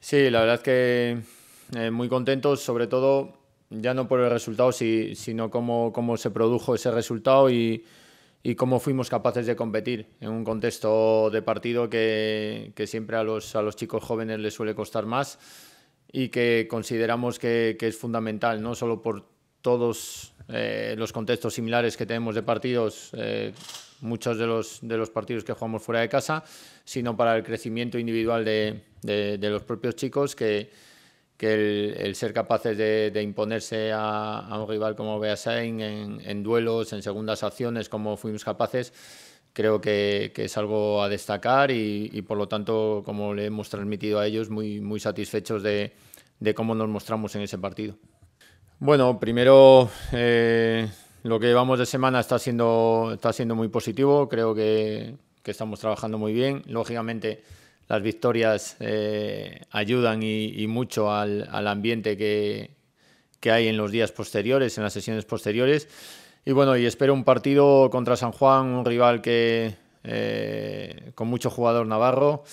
Sí, la verdad es que eh, muy contentos, sobre todo ya no por el resultado, sino cómo, cómo, se produjo ese resultado y, cómo fuimos capaces de competir en un contexto de partido que, siempre a los, a los, chicos jóvenes les suele costar más y que consideramos que, es fundamental, no solo por todos eh, los contextos similares que tenemos de partidos. Eh, muchos de los, de los partidos que jugamos fuera de casa, sino para el crecimiento individual de, los propios chicos, que, que el, ser capaces de, imponerse a, un rival como Beasain en, en duelos, en segundas acciones, como fuimos capaces, creo que, es algo a destacar y, por lo tanto, como le hemos transmitido a ellos, muy, muy satisfechos de, cómo nos mostramos en ese partido. Bueno, primero eh, lo que vamos de semana está siendo, está siendo muy positivo, creo que, estamos trabajando muy bien. Lógicamente, las victorias eh, ayudan y, mucho al, ambiente que, hay en los días posteriores, en las sesiones posteriores. Y bueno, y espero un partido contra San Juan, un rival que eh, con mucho jugador navarro.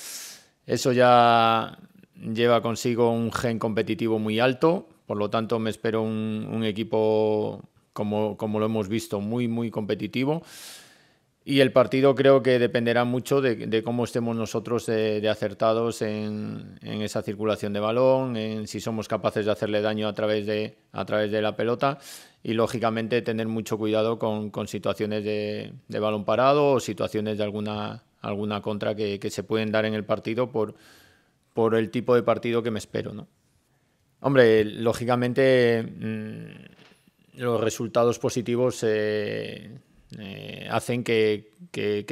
Eso ya lleva consigo un gen competitivo muy alto, por lo tanto me espero un equipo como, como lo hemos visto, muy, muy competitivo. Y el partido creo que dependerá mucho de, cómo estemos nosotros de, acertados en, en, esa circulación de balón, en si somos capaces de hacerle daño a través de, a través de la pelota y lógicamente tener mucho cuidado con, con situaciones de, de, balón parado o situaciones de alguna, alguna contra que, que, se pueden dar en el partido por, por el tipo de partido que me espero. ¿no? Hombre, lógicamente... Mm, los resultados positivos eh, eh, hacen que,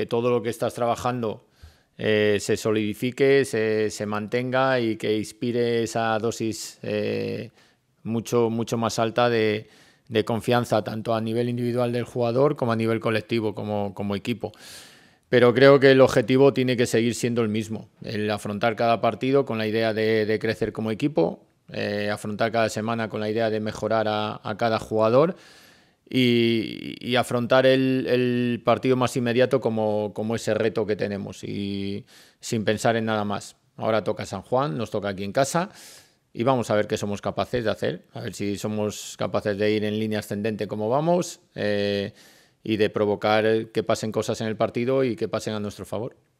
todo lo que estás trabajando eh, se solidifique, se, mantenga y que inspire esa dosis mucho, mucho más alta de, confianza, tanto a nivel individual del jugador como a nivel colectivo, como, equipo. Pero creo que el objetivo tiene que seguir siendo el mismo, el afrontar cada partido con la idea de crecer como equipo, eh, afrontar cada semana con la idea de mejorar a, cada jugador y, afrontar el, partido más inmediato como, ese reto que tenemos y sin pensar en nada más. Ahora toca San Juan, nos toca aquí en casa y vamos a ver qué somos capaces de hacer, a ver si somos capaces de ir en línea ascendente como vamos eh, y de provocar que pasen cosas en el partido y que pasen a nuestro favor.